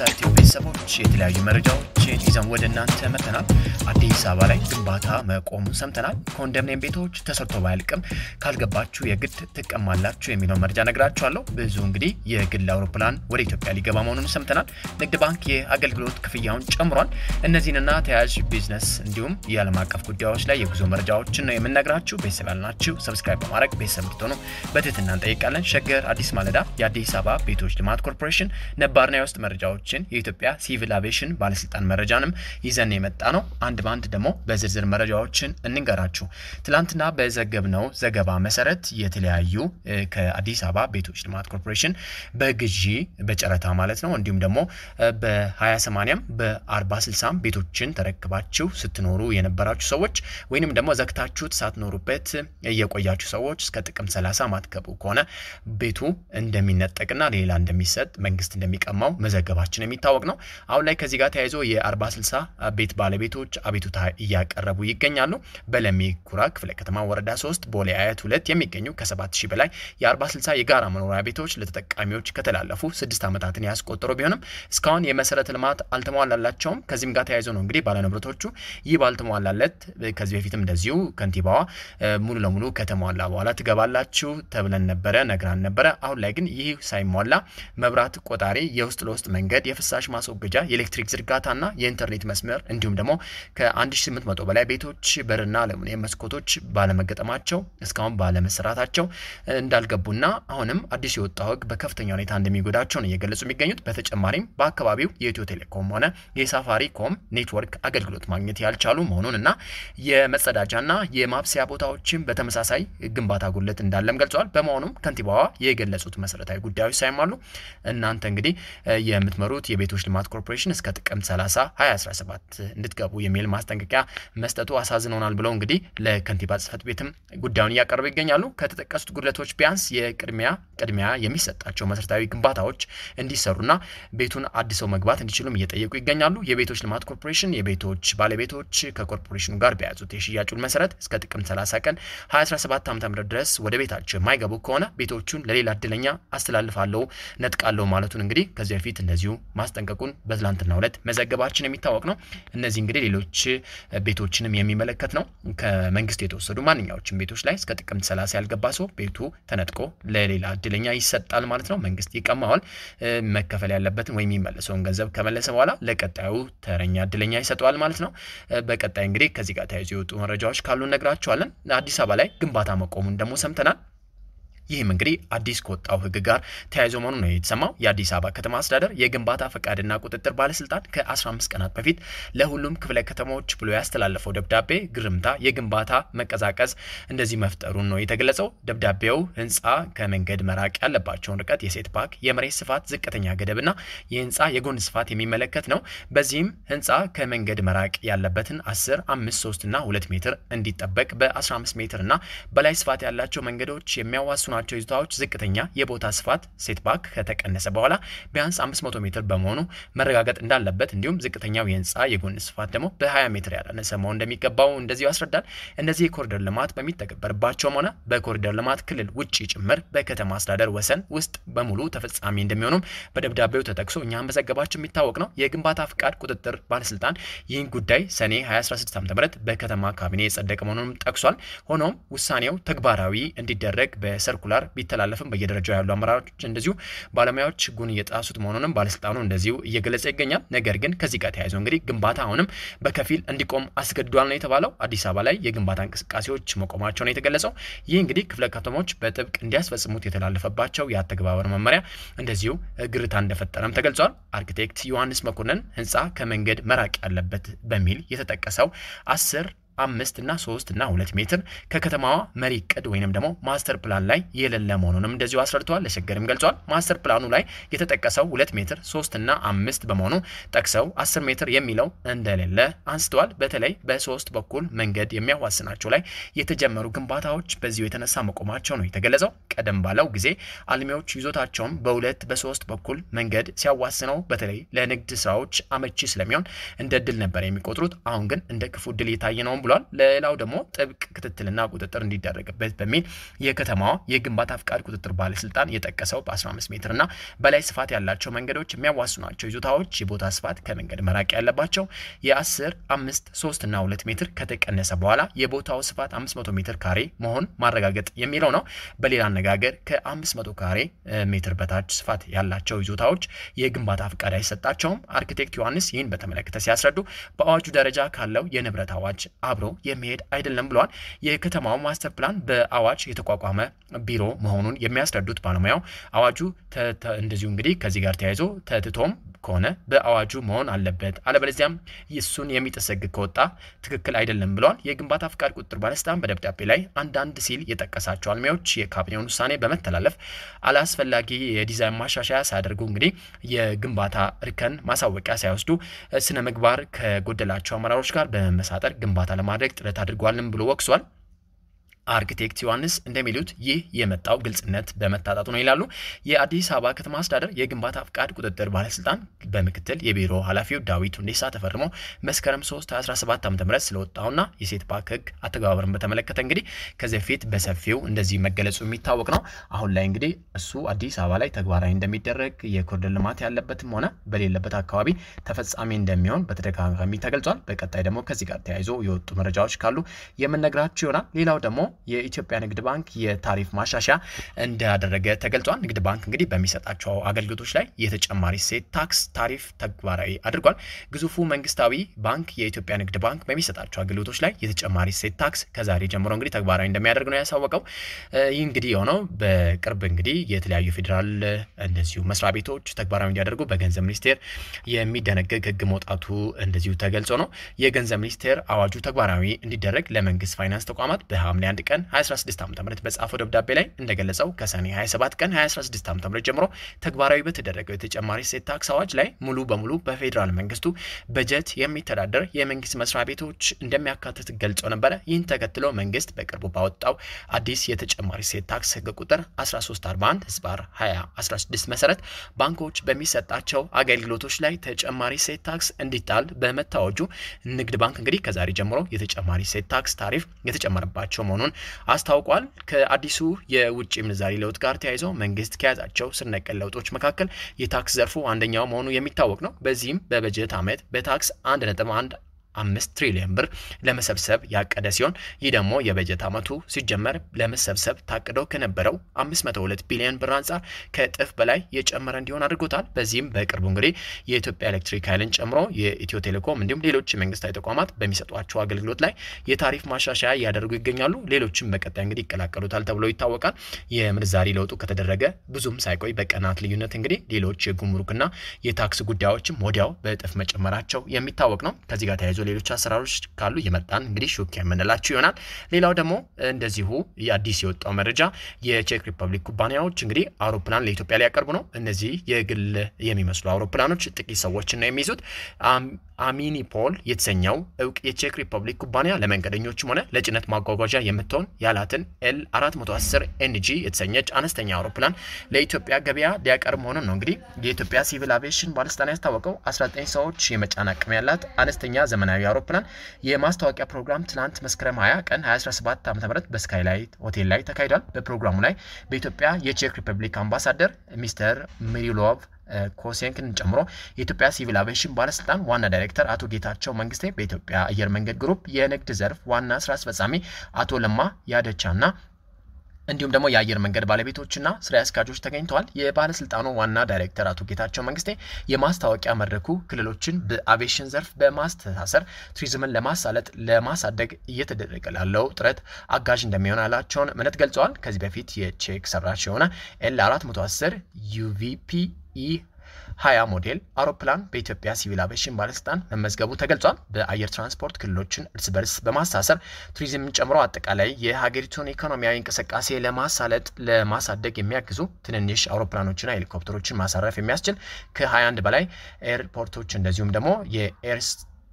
episode. ቤተሰቦች የተለያዩ መረጃዎችን ይዘን ወደ እናንተ መተናል። አዲስ አበባ ላይ ግንባታ መቆሙን ሰምተናል። ኮንዶሚኒየም ቤቶች ተሰርቶ ባያልቅም ካልገባችሁ የግድ ትቀማላችሁ የሚለውን መረጃ ነግራችኋለሁ። ብዙ እንግዲህ የግል አውሮፕላን ወደ ኢትዮጵያ ሊገባ መሆኑን ሰምተናል። ንግድ ባንክ የአገልግሎት ክፍያውን ጨምሯል። እነዚህንና ተያያዥ ቢዝነስ እንዲሁም የዓለም አቀፍ ጉዳዮች ላይ የጉዞ መረጃዎችን ነው የምንነግራችሁ። ቤተሰብ ያልናችሁ ሰብስክራይብ በማድረግ ቤተሰብ እንድትሆኑ በትህትና እንጠይቃለን። ሸገር አዲስ ማለዳ የአዲስ አበባ ቤቶች ልማት ኮርፖሬሽን ነባርና የውስጥ መረጃዎችን የኢትዮጵያ የኢትዮጵያ ሲቪል አቪዬሽን ባለስልጣን መረጃንም ይዘን የመጣ ነው። አንድ በአንድ ደግሞ በዝርዝር መረጃዎችን እንንገራችሁ። ትላንትና በዘገብነው ዘገባ መሰረት የተለያዩ ከአዲስ አበባ ቤቶች ልማት ኮርፖሬሽን በግዢ በጨረታ ማለት ነው እንዲሁም ደግሞ በ20/80 በ40/60 ቤቶችን ተረክባችሁ ስትኖሩ የነበራችሁ ሰዎች ወይንም ደግሞ ዘግታችሁት ሳትኖሩበት የቆያችሁ ሰዎች እስከ ጥቅም 30 ማትገቡ ከሆነ ቤቱ እንደሚነጠቅና ሌላ እንደሚሰጥ መንግስት እንደሚቀማው መዘገባችን የሚታወቅ ነው። ነው። አሁን ላይ ከዚህ ጋር ተያይዞ የአርባ ስልሳ ቤት ባለቤቶች አቤቱታ እያቀረቡ ይገኛሉ። በለሚ ኩራ ክፍለ ከተማ ወረዳ ሶስት ቦሌ አያት ሁለት የሚገኙ ከሰባት ሺህ በላይ የአርባ ስልሳ የጋራ መኖሪያ ቤቶች ለተጠቃሚዎች ከተላለፉ ስድስት ዓመታትን ያስቆጠሩ ቢሆንም እስካሁን የመሰረተ ልማት አልተሟላላቸውም። ከዚህም ጋር ተያይዞ ነው እንግዲህ ባለንብረቶቹ ይህ ባልተሟላለት ከዚህ በፊትም እንደዚሁ ከንቲባዋ ሙሉ ለሙሉ ከተሟላ በኋላ ትገባላችሁ ተብለን ነበረ ነግራን ነበረ። አሁን ላይ ግን ይህ ሳይሟላ መብራት ቆጣሪ፣ የውስጥ ለውስጥ መንገድ፣ የፍሳሽ ማስወገጃ፣ የኤሌክትሪክ ዝርጋታና የኢንተርኔት መስመር እንዲሁም ደግሞ ከ1800 በላይ ቤቶች በርና አለሙኒየም መስኮቶች ባለመገጠማቸው እስካሁን ባለመሰራታቸው እንዳልገቡና አሁንም አዲስ የወጣው ሕግ በከፍተኛ ሁኔታ እንደሚጎዳቸው ነው እየገለጹ የሚገኙት። በተጨማሪም በአካባቢው የኢትዮ ቴሌኮም ሆነ የሳፋሪኮም ኔትወርክ አገልግሎት ማግኘት ያልቻሉ መሆኑንና የመጸዳጃና የማብሰያ ቦታዎችን በተመሳሳይ ግንባታ ጉለት እንዳለም ገልጸዋል። በመሆኑም ከንቲባዋ የገለጹት መሰረታዊ ጉዳዮች ሳይሟሉ እናንተ እንግዲህ የምትመሩት የቤቶች ልማት ኮርፖሬሽን እስከ ጥቅምት 30 2017 እንድትገቡ የሚል ማስጠንቀቂያ መስጠቱ አሳዝኖናል ብለው እንግዲህ ለከንቲባ ጽህፈት ቤትም ጉዳዩን እያቀረቡ ይገኛሉ። ከተጠቀሱት ጉድለቶች ቢያንስ የቅድሚያ ቅድሚያ የሚሰጣቸው መሰረታዊ ግንባታዎች እንዲሰሩና ቤቱን አድሰው መግባት እንዲችሉም እየጠየቁ ይገኛሉ። የቤቶች ልማት ኮርፖሬሽን የቤቶች ባለቤቶች ከኮርፖሬሽኑ ጋር በያዙት የሽያጩን መሰረት እስከ ጥቅምት 30 ቀን 2017 ም ድረስ ወደ ቤታቸው የማይገቡ ከሆነ ቤቶቹን ለሌላ እድለኛ አስተላልፋለሁ፣ ነጥቃለሁ ማለቱን እንግዲህ ከዚህ በፊት እንደዚሁ ማስጠንቀቁ መለቀቁን በትላንትናው ዕለት መዘገባችን የሚታወቅ ነው። እነዚህ እንግዲህ ሌሎች ቤቶችንም የሚመለከት ነው። ከመንግስት የተወሰዱ ማንኛዎችም ቤቶች ላይ እስከ ጥቅምት 30 ያልገባ ሰው ቤቱ ተነጥቆ ለሌላ እድለኛ ይሰጣል ማለት ነው። መንግስት ይቀማዋል። መከፈል ያለበትን ወይም የሚመለሰውን ገንዘብ ከመለሰ በኋላ ለቀጣዩ ተረኛ እድለኛ ይሰጠዋል ማለት ነው። በቀጣይ እንግዲህ ከዚህ ጋር ተያይዞ የወጡ መረጃዎች ካሉ እነግራቸዋለን። አዲስ አበባ ላይ ግንባታ መቆሙን ደግሞ ሰምተናል። ይህም እንግዲህ አዲስ ከወጣው ህግ ጋር ተያይዞ መሆኑ ነው የተሰማው። የአዲስ አበባ ከተማ አስተዳደር የግንባታ ፈቃድና ቁጥጥር ባለስልጣን ከ15 ቀናት በፊት ለሁሉም ክፍለ ከተማዎች ብሎ ያስተላለፈው ደብዳቤ ግርምታ የግንባታ መቀዛቀዝ እንደዚህ መፍጠሩን ነው የተገለጸው። ደብዳቤው ህንፃ ከመንገድ መራቅ ያለባቸውን ርቀት፣ የሴት ፓክ፣ የመሬት ስፋት፣ ዝቅተኛ ገደብና የህንፃ የጎን ስፋት የሚመለከት ነው። በዚህም ህንፃ ከመንገድ መራቅ ያለበትን 10፣ 5፣ 3 እና 2 ሜትር እንዲጠበቅ በ15 ሜትር እና በላይ ስፋት ያላቸው መንገዶች የሚያዋሱ የያዝናቸው ይዞታዎች ዝቅተኛ የቦታ ስፋት ሴትባክ ከተቀነሰ በኋላ ቢያንስ 500 ሜትር በመሆኑ መረጋገጥ እንዳለበት እንዲሁም ዝቅተኛው የህንፃ የጎን ስፋት ደግሞ በ20 ሜትር ያላነሰ መሆን እንደሚገባው እንደዚሁ ያስረዳል። እነዚህ የኮሪደር ልማት በሚተገበርባቸውም ሆነ በኮሪደር ልማት ክልል ውጭ ጭምር በከተማ አስተዳደር ወሰን ውስጥ በሙሉ ተፈጻሚ እንደሚሆኑም በደብዳቤው ተጠቅሶ እኛም መዘገባቸው የሚታወቅ ነው። የግንባታ ፍቃድ ቁጥጥር ባለስልጣን ይህን ጉዳይ ሰኔ 2016 ዓ ም በከተማ ካቢኔ የጸደቀ መሆኑንም ጠቅሷል። ሆኖም ውሳኔው ተግባራዊ እንዲደረግ በሰርኩ ሰርኩላር ቢተላለፍም በየደረጃው ያሉ አመራሮች እንደዚሁ ባለሙያዎች ህጉን እየጣሱት መሆኑንም ባለስልጣኑ እንደዚሁ እየገለጸ ይገኛል። ነገር ግን ከዚህ ጋር ተያይዞ እንግዲህ ግንባታ አሁንም በከፊል እንዲቆም አስገድዷል ነው የተባለው። አዲስ አበባ ላይ የግንባታ እንቅስቃሴዎች መቆማቸው ነው የተገለጸው። ይህ እንግዲህ ክፍለ ከተሞች በጥብቅ እንዲያስፈጽሙት የተላለፈባቸው የአተገባበር መመሪያ እንደዚሁ ግርታ እንደፈጠረም ተገልጿል። አርኪቴክት ዮሐንስ መኮንን ህንፃ ከመንገድ መራቅ ያለበት በሚል የተጠቀሰው አስር አምስት እና ሶስት እና ሁለት ሜትር ከከተማዋ መሪ እቅድ ወይንም ደግሞ ማስተር ፕላን ላይ የሌለ መሆኑንም እንደዚሁ አስረድተዋል። ለሸገርም ገልጿል። ማስተር ፕላኑ ላይ የተጠቀሰው ሁለት ሜትር ሶስት እና አምስት በመሆኑ ጠቅሰው አስር ሜትር የሚለው እንደሌለ አንስተዋል። በተለይ በሶስት በኩል መንገድ የሚያዋስናቸው ላይ የተጀመሩ ግንባታዎች በዚሁ የተነሳ መቆማቸው ነው የተገለጸው። ቀደም ባለው ጊዜ አልሚዎች ይዞታቸውን በሁለት በሶስት በኩል መንገድ ሲያዋስነው በተለይ ለንግድ ስራዎች አመቺ ስለሚሆን እንደ ድል ነበር የሚቆጥሩት። አሁን ግን እንደ ክፉ ድል የታየ ነው ብሏል። ሌላው ደግሞ ጥብቅ ክትትልና ቁጥጥር እንዲደረግበት በሚል የከተማዋ የግንባታ ፍቃድ ቁጥጥር ባለስልጣን የጠቀሰው በ15 ሜትር እና በላይ ስፋት ያላቸው መንገዶች የሚያዋሱ ናቸው ይዞታዎች የቦታ ስፋት ከመንገድ መራቅ ያለባቸው የ10፣ 5፣ 3 እና 2 ሜትር ከተቀነሰ በኋላ የቦታው ስፋት 500 ሜትር ካሬ መሆን ማረጋገጥ የሚለው ነው። በሌላ አነጋገር ከ500 ካሬ ሜትር በታች ስፋት ያላቸው ይዞታዎች የግንባታ ፍቃድ አይሰጣቸውም። አርኪቴክት ዮሐንስ ይህን በተመለከተ ሲያስረዱ በአዋጁ ደረጃ ካለው የንብረት አዋጅ አብሮ የሚሄድ አይደለም ብለዋል። የከተማው ማስተር ፕላን በአዋጅ የተቋቋመ ቢሮ መሆኑን የሚያስረዱት ባለሙያው አዋጁ እንደዚሁ እንግዲህ ከዚህ ጋር ተያይዞ ተትቶም ከሆነ በአዋጁ መሆን አለበት፣ አለበለዚያም እሱን የሚጥስ ከወጣ ትክክል አይደለም ብለዋል። የግንባታ ፍቃድ ቁጥጥር ባለስልጣን በደብዳቤ ላይ አንዳንድ ሲል የጠቀሳቸው አልሚዎች የካቢኔውን ውሳኔ በመተላለፍ አላስፈላጊ የዲዛይን ማሻሻያ ሳያደርጉ እንግዲህ የግንባታ እርከን ማሳወቂያ ሳይወስዱ ስነ ምግባር ከጎደላቸው አመራሮች ጋር በመመሳጠር ግንባታ ለማድረግ ጥረት አድርጓልም ብሎ ወቅሷል። አርክቴክት ዮሐንስ እንደሚሉት ይህ የመጣው ግልጽነት በመታጣቱ ነው ይላሉ። የአዲስ አበባ ከተማ አስተዳደር የግንባታ ፍቃድ ቁጥጥር ባለስልጣን በምክትል የቢሮ ኃላፊው ዳዊት ሁንዴሳ ተፈርሞ መስከረም 3 2017 ዓ ም ስለወጣውና የሴት ፓክ ህግ አተገባበርን በተመለከተ እንግዲህ ከዚህ በፊት በሰፊው እንደዚህ መገለጹ የሚታወቅ ነው። አሁን ላይ እንግዲህ እሱ አዲስ አበባ ላይ ተግባራዊ እንደሚደረግ የኮሪደር ልማት ያለበትም ሆነ በሌለበት አካባቢ ተፈጻሚ እንደሚሆን በተደጋጋሚ ተገልጿል። በቀጣይ ደግሞ ከዚህ ጋር ተያይዞ የወጡ መረጃዎች ካሉ የምነግራችሁ ይሆናል። ሌላው ደግሞ የኢትዮጵያ ንግድ ባንክ የታሪፍ ማሻሻያ እንዳደረገ ተገልጿል። ንግድ ባንክ እንግዲህ በሚሰጣቸው አገልግሎቶች ላይ የተጨማሪ እሴት ታክስ ታሪፍ ተግባራዊ አድርጓል። ግዙፉ መንግስታዊ ባንክ የኢትዮጵያ ንግድ ባንክ በሚሰጣቸው አገልግሎቶች ላይ የተጨማሪ እሴት ታክስ ከዛሬ ጀምሮ እንግዲህ ተግባራዊ እንደሚያደርግ ነው ያሳወቀው። ይህ እንግዲህ የሆነው በቅርብ እንግዲህ የተለያዩ ፌዴራል እንደዚሁ መስሪያ ቤቶች ተግባራዊ እንዲያደርጉ በገንዘብ ሚኒስቴር የሚደነገግ ህግ መውጣቱ እንደዚሁ ተገልጾ ነው። የገንዘብ ሚኒስቴር አዋጁ ተግባራዊ እንዲደረግ ለመንግስት ፋይናንስ ተቋማት በሐምሌ አንድ ቀን 2016 ዓ ም በጻፈው ደብዳቤ ላይ እንደገለጸው ከሰኔ 27 ቀን 2016 ዓ ም ጀምሮ ተግባራዊ በተደረገው የተጨማሪ እሴት ታክስ አዋጅ ላይ ሙሉ በሙሉ በፌዴራል መንግስቱ በጀት የሚተዳደር የመንግስት መስሪያ ቤቶች እንደሚያካትት ገልጾ ነበረ። ይህን ተከትሎ መንግስት በቅርቡ ባወጣው አዲስ የተጨማሪ እሴት ታክስ ህግ ቁጥር 1341 ህዝባር 2016 መሰረት ባንኮች በሚሰጣቸው አገልግሎቶች ላይ ተጨማሪ እሴት ታክስ እንዲጣል በመታወጁ ንግድ ባንክ እንግዲህ ከዛሬ ጀምሮ የተጨማሪ እሴት ታክስ ታሪፍ የተጨመረባቸው መሆኑን አስታውቋል። ከአዲሱ የውጭ ምንዛሪ ለውጥ ጋር ተያይዞ መንግስት ከያዛቸው ስር ለውጦች መካከል የታክስ ዘርፉ አንደኛው መሆኑ የሚታወቅ ነው። በዚህም በበጀት ዓመት በታክስ 1.1 አምስት ትሪሊዮን ብር ለመሰብሰብ ያቀደ ሲሆን ይህ ደግሞ የበጀት ዓመቱ ሲጀመር ለመሰብሰብ ታቅዶ ከነበረው 502 ቢሊዮን ብር አንጻር ከእጥፍ በላይ የጨመረ እንዲሆን አድርጎታል። በዚህም በቅርቡ እንግዲህ የኢትዮጵያ ኤሌክትሪክ ኃይልን ጨምሮ የኢትዮ ቴሌኮም እንዲሁም ሌሎች መንግስታዊ ተቋማት በሚሰጧቸው አገልግሎት ላይ የታሪፍ ማሻሻያ እያደረጉ ይገኛሉ። ሌሎችም በቀጣይ እንግዲህ ይቀላቀሉታል ተብሎ ይታወቃል። የምንዛሪ ለውጡ ከተደረገ ብዙም ሳይቆይ በቀናት ልዩነት እንግዲህ ሌሎች የጉምሩክና የታክስ ጉዳዮችም ወዲያው በእጥፍ መጨመራቸው የሚታወቅ ነው። ከዚህ ጋር ተያይዞ የተያያዙ ሌሎች አሰራሮች ካሉ እየመጣን እንግዲህ ሹክ የምንላችሁ ይሆናል። ሌላው ደግሞ እንደዚሁ አዲስ የወጣው መረጃ የቼክ ሪፐብሊክ ኩባንያዎች እንግዲህ አውሮፕላን ለኢትዮጵያ ሊያቀርቡ ነው። እነዚህ የግል የሚመስሉ አውሮፕላኖች ጥቂት ሰዎችን ነው የሚይዙት። አሚኒ ፖል የተሰኘው እውቅ የቼክ ሪፐብሊክ ኩባንያ ለመንገደኞችም ሆነ ለጭነት ማጓጓዣ የምትሆን ያላትን ኤል 410 ኤንጂ የተሰኘች አነስተኛ አውሮፕላን ለኢትዮጵያ ገበያ ሊያቀርብ መሆኑን ነው። እንግዲህ የኢትዮጵያ ሲቪል አቪዬሽን ባለስልጣን ያስታወቀው 19 ሰዎች የመጫን አቅም ያላት አነስተኛ ዘመናዊ አውሮፕላን የማስታወቂያ ፕሮግራም ትናንት መስከረም 20 ቀን 2017 ም በስካይላይት ሆቴል ላይ ተካሂዷል። በፕሮግራሙ ላይ በኢትዮጵያ የቼክ ሪፐብሊክ አምባሳደር ሚስተር ሚሪሎቭ ኮሴንክን ጨምሮ የኢትዮጵያ ሲቪል አቬሽን ባለስልጣን ዋና ዳይሬክተር አቶ ጌታቸው መንግስቴ፣ በኢትዮጵያ አየር መንገድ ግሩፕ የንግድ ዘርፍ ዋና ስራ አስፈጻሚ አቶ ለማ ያደቻ እንዲሁም ደግሞ የአየር መንገድ ባለቤቶችና ስራ አስኪያጆች ተገኝተዋል። የባለስልጣኑ ዋና ዳይሬክተር አቶ ጌታቸው መንግስቴ የማስታወቂያ መድረኩ ክልሎችን በአቪዬሽን ዘርፍ በማስተሳሰር ቱሪዝምን ለማሳለጥ ለማሳደግ እየተደረገ ላለው ጥረት አጋዥ እንደሚሆን ያላቸውን እምነት ገልጸዋል። ከዚህ በፊት የቼክ ሰራሽ የሆነ ኤል 410 ዩቪፒ ሀያ ሞዴል አውሮፕላን በኢትዮጵያ ሲቪል አቬሽን ባለስልጣን መመዝገቡ ተገልጿል። በአየር ትራንስፖርት ክልሎችን እርስ በርስ በማሳሰር ቱሪዝምን ጨምሮ አጠቃላይ የሀገሪቱን ኢኮኖሚያዊ እንቅስቃሴ ለማሳለጥ ለማሳደግ የሚያግዙ ትንንሽ አውሮፕላኖችና ሄሊኮፕተሮችን ማሳረፍ የሚያስችል ከ21 በላይ ኤርፖርቶች እንደዚሁም ደግሞ የኤርስ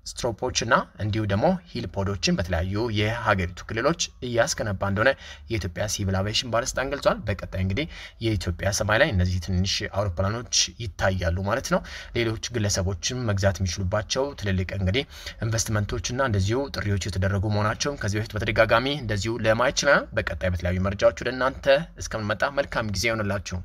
ስትሮፖች እና እንዲሁ ደግሞ ሂል ፖዶችን በተለያዩ የሀገሪቱ ክልሎች እያስገነባ እንደሆነ የኢትዮጵያ ሲቪል አቪዬሽን ባለስልጣን ገልጿል። በቀጣይ እንግዲህ የኢትዮጵያ ሰማይ ላይ እነዚህ ትንሽ አውሮፕላኖች ይታያሉ ማለት ነው። ሌሎች ግለሰቦችም መግዛት የሚችሉባቸው ትልልቅ እንግዲህ ኢንቨስትመንቶች እና እንደዚሁ ጥሪዎች የተደረጉ መሆናቸውም ከዚህ በፊት በተደጋጋሚ እንደዚሁ ለማየት ችለናል። በቀጣይ በተለያዩ መረጃዎች ወደ እናንተ እስከምንመጣ መልካም ጊዜ ይሆንላችሁ።